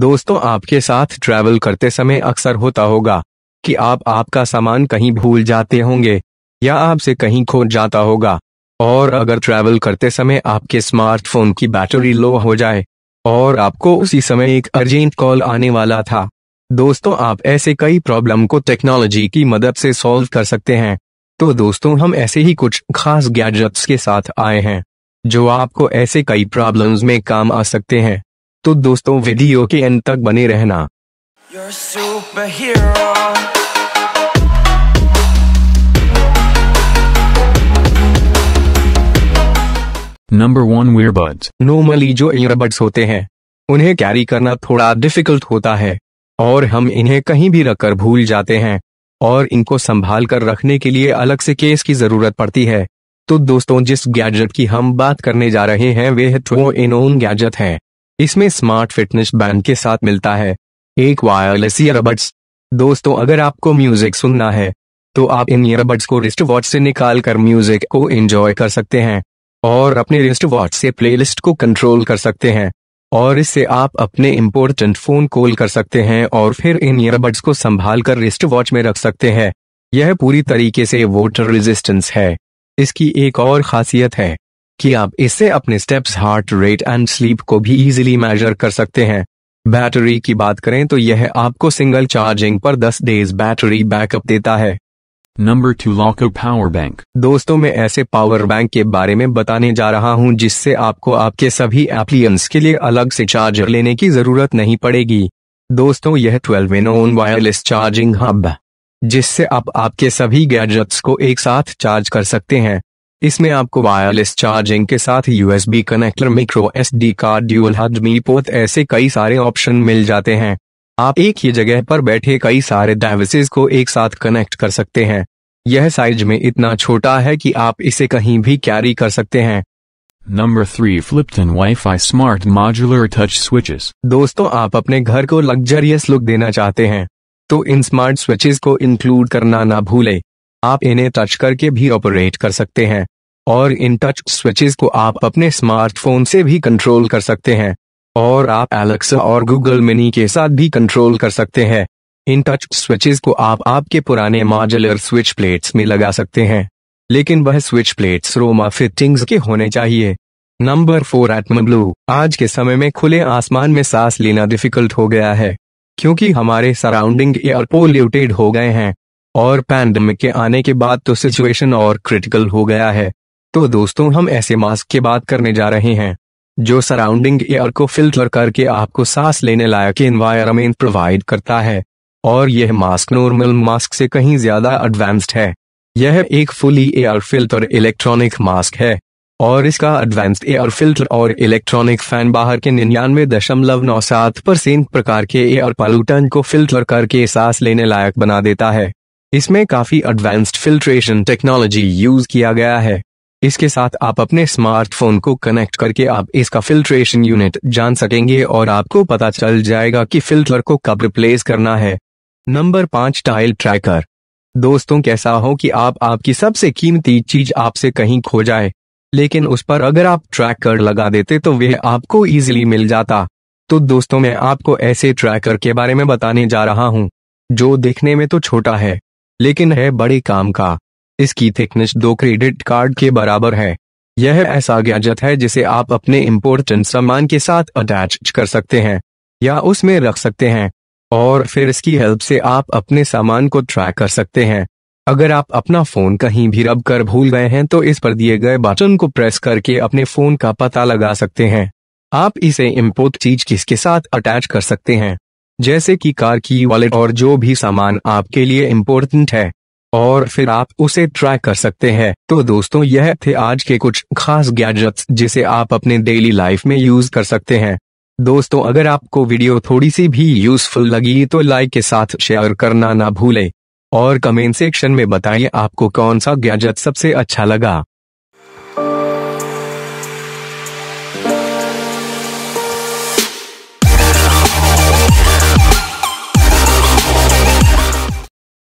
दोस्तों आपके साथ ट्रैवल करते समय अक्सर होता होगा कि आप आपका सामान कहीं भूल जाते होंगे या आपसे कहीं खो जाता होगा और अगर ट्रैवल करते समय आपके स्मार्टफोन की बैटरी लो हो जाए और आपको उसी समय एक अर्जेंट कॉल आने वाला था दोस्तों आप ऐसे कई प्रॉब्लम को टेक्नोलॉजी की मदद से सॉल्व कर सकते हैं तो दोस्तों हम ऐसे ही कुछ खास गैजेट्स के साथ आए हैं जो आपको ऐसे कई प्रॉब्लम्स में काम आ सकते हैं तो दोस्तों वीडियो के अंत तक बने रहना नंबर वन ईयरबड्स नॉर्मली जो ईयरबड्स होते हैं उन्हें कैरी करना थोड़ा डिफिकल्ट होता है और हम इन्हें कहीं भी रखकर भूल जाते हैं और इनको संभाल कर रखने के लिए अलग से केस की जरूरत पड़ती है तो दोस्तों जिस गैजेट की हम बात करने जा रहे हैं वे है ट्रो इनोन गैजेट है इसमें स्मार्ट फिटनेस बैंड के साथ मिलता है एक वायरलेस ईयरबड्स दोस्तों अगर आपको म्यूजिक सुनना है तो आप इन ईयरबड्स को रिस्ट वॉच से निकाल कर म्यूजिक को एंजॉय कर सकते हैं और अपने रिस्ट वॉच से प्लेलिस्ट को कंट्रोल कर सकते हैं और इससे आप अपने इम्पोर्टेंट फोन कॉल कर सकते हैं और फिर इन ईयरबड्स को संभाल कर रिस्ट वॉच में रख सकते हैं यह पूरी तरीके से वोटर रेजिस्टेंस है इसकी एक और खासियत है कि आप इससे अपने steps heart rate and sleep को भी इजीली मेजर कर सकते हैं बैटरी की बात करें तो यह आपको सिंगल चार्जिंग पर 10 डेज बैटरी बैकअप देता है नंबर टू लॉको पावर बैंक दोस्तों मैं ऐसे पावर बैंक के बारे में बताने जा रहा हूं जिससे आपको आपके सभी एप्लियंस के लिए अलग से चार्जर लेने की जरूरत नहीं पड़ेगी दोस्तों यह twelve in one wireless charging hub जिससे आप आपके सभी गैजेट्स को एक साथ चार्ज कर सकते हैं इसमें आपको वायरलेस चार्जिंग के साथ USB connector micro SD card dual HDMI port ऐसे कई सारे ऑप्शन मिल जाते हैं आप एक ही जगह पर बैठे कई सारे डेविसेस को एक साथ कनेक्ट कर सकते हैं यह साइज में इतना छोटा है कि आप इसे कहीं भी कैरी कर सकते हैं नंबर थ्री फ्लिप्टन WiFi smart modular touch switches दोस्तों आप अपने घर को लग्जरियस लुक देना चाहते हैं तो इन स्मार्ट स्विचेस को इंक्लूड करना ना भूलें आप इन्हें टच करके भी ऑपरेट कर सकते हैं और इन टच स्विचेस को आप अपने स्मार्टफोन से भी कंट्रोल कर सकते हैं और आप एलेक्सा और गूगल मिनी के साथ भी कंट्रोल कर सकते हैं इन टच स्विचेस को आप आपके पुराने मॉडलर स्विच प्लेट्स में लगा सकते हैं लेकिन वह स्विच प्लेट्स रोमा फिटिंग्स के होने चाहिए नंबर फोर ब्लू आज के समय में खुले आसमान में सांस लेना डिफिकल्ट हो गया है क्योंकि हमारे सराउंडिंग एयर पोल्यूटेड हो गए हैं और पैंडमिक के आने के बाद तो सिचुएशन और क्रिटिकल हो गया है तो दोस्तों हम ऐसे मास्क के बात करने जा रहे हैं जो सराउंडिंग एयर को फिल्टर करके आपको सांस लेने लायक इन्वायरमेंट प्रोवाइड करता है और यह मास्क नॉर्मल मास्क से कहीं ज्यादा एडवांस्ड है यह एक fully air filter electronic mask है और इसका एडवांस्ड एयर फिल्टर और इलेक्ट्रॉनिक फैन बाहर के निन्यानवे दशमलव नौ सात परसेंट प्रकार के एयर पॉल्यूटन को फिल्टर करके सांस लेने लायक बना देता है इसमें काफी एडवांस्ड फिल्ट्रेशन टेक्नोलॉजी यूज किया गया है इसके साथ आप अपने स्मार्टफोन को कनेक्ट करके आप इसका फिल्ट्रेशन यूनिट जान सकेंगे और आपको पता चल जाएगा कि फिल्टर को कब रिप्लेस करना है नंबर पांच टाइल ट्रैकर दोस्तों कैसा हो कि आप आपकी सबसे कीमती चीज आपसे कहीं खो जाए लेकिन उस पर अगर आप ट्रैकर लगा देते तो वह आपको इजीली मिल जाता तो दोस्तों मैं आपको ऐसे ट्रैकर के बारे में बताने जा रहा हूँ जो देखने में तो छोटा है लेकिन है बड़े काम का इसकी थिकनेस दो क्रेडिट कार्ड के बराबर है यह ऐसा गैजेट है जिसे आप अपने इम्पोर्टेंट सामान के साथ अटैच कर सकते हैं या उसमें रख सकते हैं और फिर इसकी हेल्प से आप अपने सामान को ट्रैक कर सकते हैं अगर आप अपना फोन कहीं भी रब कर भूल गए हैं तो इस पर दिए गए बटन को प्रेस करके अपने फोन का पता लगा सकते हैं आप इसे इम्पोर्ट चीज किसके साथ अटैच कर सकते हैं जैसे कि कार की वॉलेट और जो भी सामान आपके लिए इम्पोर्टेंट है और फिर आप उसे ट्राई कर सकते हैं तो दोस्तों यह थे आज के कुछ खास गैजेट्स जिसे आप अपने डेली लाइफ में यूज कर सकते हैं दोस्तों अगर आपको वीडियो थोड़ी सी भी यूजफुल लगी तो लाइक के साथ शेयर करना ना भूलें और कमेंट सेक्शन में बताइए आपको कौन सा गैजेट सबसे अच्छा लगा